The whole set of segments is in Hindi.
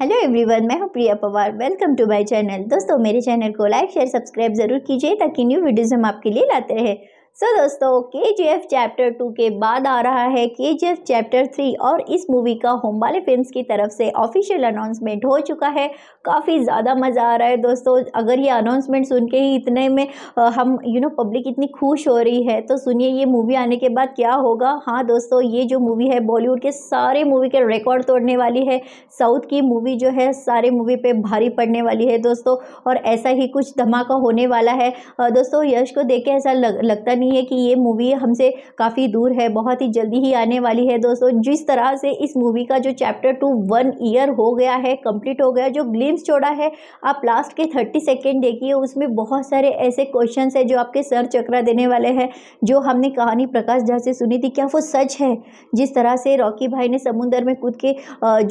हेलो एवरीवन मैं हूं Priya Pawar welcome to my channel दोस्तों मेरे चैनल को लाइक शेयर सब्सक्राइब जरूर कीजिए ताकि न्यू वीडियोस हम आपके लिए लाते रहे सो so, दोस्तों के जी एफ चैप्टर टू के बाद आ रहा है के जी एफ चैप्टर थ्री और इस मूवी का होमबाले फिल्म की तरफ से ऑफिशियल अनाउंसमेंट हो चुका है काफ़ी ज़्यादा मज़ा आ रहा है दोस्तों अगर ये अनाउंसमेंट सुन के ही इतने में हम यू नो पब्लिक इतनी खुश हो रही है तो सुनिए ये मूवी आने के बाद क्या होगा हाँ दोस्तों ये जो मूवी है बॉलीवुड के सारे मूवी के रिकॉर्ड तोड़ने वाली है साउथ की मूवी जो है सारे मूवी पर भारी पड़ने वाली है दोस्तों और ऐसा ही कुछ धमाका होने वाला है दोस्तों यश को देख के ऐसा लग, लगता नहीं रही है कि ये मूवी हमसे काफ़ी दूर है बहुत ही जल्दी ही आने वाली है दोस्तों जिस तरह से इस मूवी का जो चैप्टर टू वन ईयर हो गया है कंप्लीट हो गया जो ग्लिम्स छोड़ा है आप लास्ट के थर्टी सेकेंड देखिए उसमें बहुत सारे ऐसे क्वेश्चन है जो आपके सर चक्रा देने वाले हैं जो हमने कहानी प्रकाश झा से सुनी थी क्या वो सच है जिस तरह से रॉकी भाई ने समुंदर में कूद के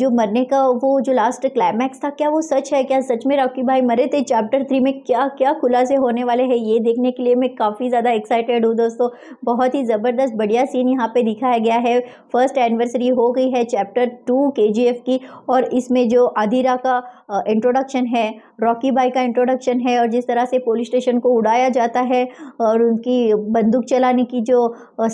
जो मरने का वो जो लास्ट क्लाइमैक्स था क्या वो सच है क्या सच में रॉकी भाई मरे थे चैप्टर थ्री में क्या क्या खुलासे होने वाले हैं ये देखने के लिए मैं काफ़ी ज़्यादा एक्साइटेड एक्साइटेड हूँ दोस्तों बहुत ही ज़बरदस्त बढ़िया सीन यहाँ पे दिखाया गया है फर्स्ट एनिवर्सरी हो गई है चैप्टर टू के की और इसमें जो आधिरा का इंट्रोडक्शन है रॉकी बाई का इंट्रोडक्शन है और जिस तरह से पुलिस स्टेशन को उड़ाया जाता है और उनकी बंदूक चलाने की जो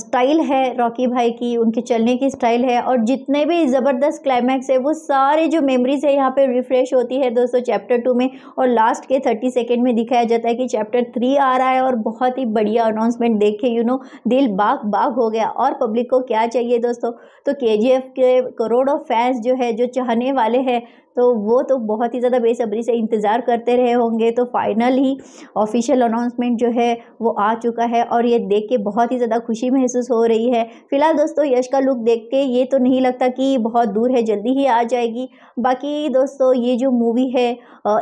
स्टाइल है रॉकी भाई की उनके चलने की स्टाइल है और जितने भी ज़बरदस्त क्लाइमैक्स है वो सारे जो मेमोरीज है यहाँ पे रिफ़्रेश होती है दोस्तों चैप्टर टू में और लास्ट के थर्टी सेकेंड में दिखाया जाता है कि चैप्टर थ्री आ रहा है और बहुत ही बढ़िया अनाउंसमेंट देख के यू नो दिल बाग बाग हो गया और पब्लिक को क्या चाहिए दोस्तों तो के के करोड़ों फैंस जो है जो चाहने वाले हैं तो वो तो बहुत ही ज़्यादा बेसब्री से इंतज़ार करते रहे होंगे तो फाइनल ही ऑफिशियल अनाउंसमेंट जो है वो आ चुका है और ये देख के बहुत ही ज़्यादा खुशी महसूस हो रही है फिलहाल दोस्तों यश का लुक देख के ये तो नहीं लगता कि बहुत दूर है जल्दी ही आ जाएगी बाकी दोस्तों ये जो मूवी है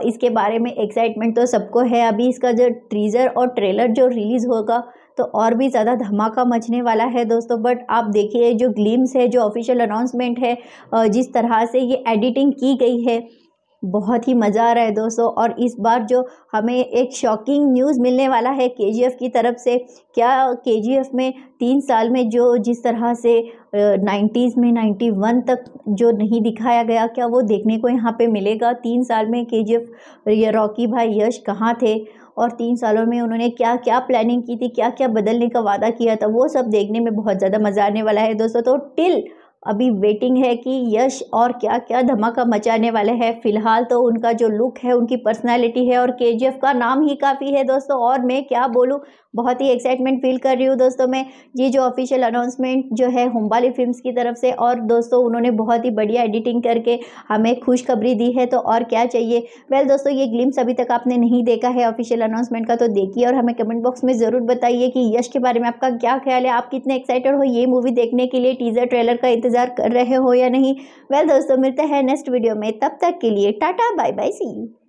इसके बारे में एक्साइटमेंट तो सबको है अभी इसका जो ट्रीज़र और ट्रेलर जो रिलीज़ होगा तो और भी ज़्यादा धमाका मचने वाला है दोस्तों बट आप देखिए जो ग्लीम्स है जो ऑफिशियल अनाउंसमेंट है जिस तरह से ये एडिटिंग की गई है बहुत ही मज़ा आ रहा है दोस्तों और इस बार जो हमें एक शॉकिंग न्यूज़ मिलने वाला है केजीएफ की तरफ से क्या केजीएफ में तीन साल में जो जिस तरह से नाइन्टीज़ में नाइन्टी वन तक जो नहीं दिखाया गया क्या वो देखने को यहाँ पे मिलेगा तीन साल में केजीएफ रॉकी भाई यश कहाँ थे और तीन सालों में उन्होंने क्या क्या प्लानिंग की थी क्या क्या बदलने का वादा किया था वो सब देखने में बहुत ज़्यादा मज़ा आने वाला है दोस्तों तो टिल अभी वेटिंग है कि यश और क्या क्या धमाका मचाने वाले हैं फिलहाल तो उनका जो लुक है उनकी पर्सनालिटी है और के का नाम ही काफ़ी है दोस्तों और मैं क्या बोलूँ बहुत ही एक्साइटमेंट फील कर रही हूँ दोस्तों मैं ये जो ऑफिशियल अनाउंसमेंट जो है होम्बाली फिल्म्स की तरफ से और दोस्तों उन्होंने बहुत ही बढ़िया एडिटिंग करके हमें खुशखबरी दी है तो और क्या चाहिए वेल दोस्तों ये ग्लिम्स अभी तक आपने नहीं देखा है ऑफिशियल अनाउंसमेंट का तो देखिए और हमें कमेंट बॉक्स में ज़रूर बताइए कि यश के बारे में आपका क्या ख्याल है आप कितने एक्साइटेड हो ये मूवी देखने के लिए टीज़र ट्रेलर का इंतजार इंतज़ार कर रहे हो या नहीं वेल दोस्तों मिलते हैं नेक्स्ट वीडियो में तब तक के लिए tata bye bye see you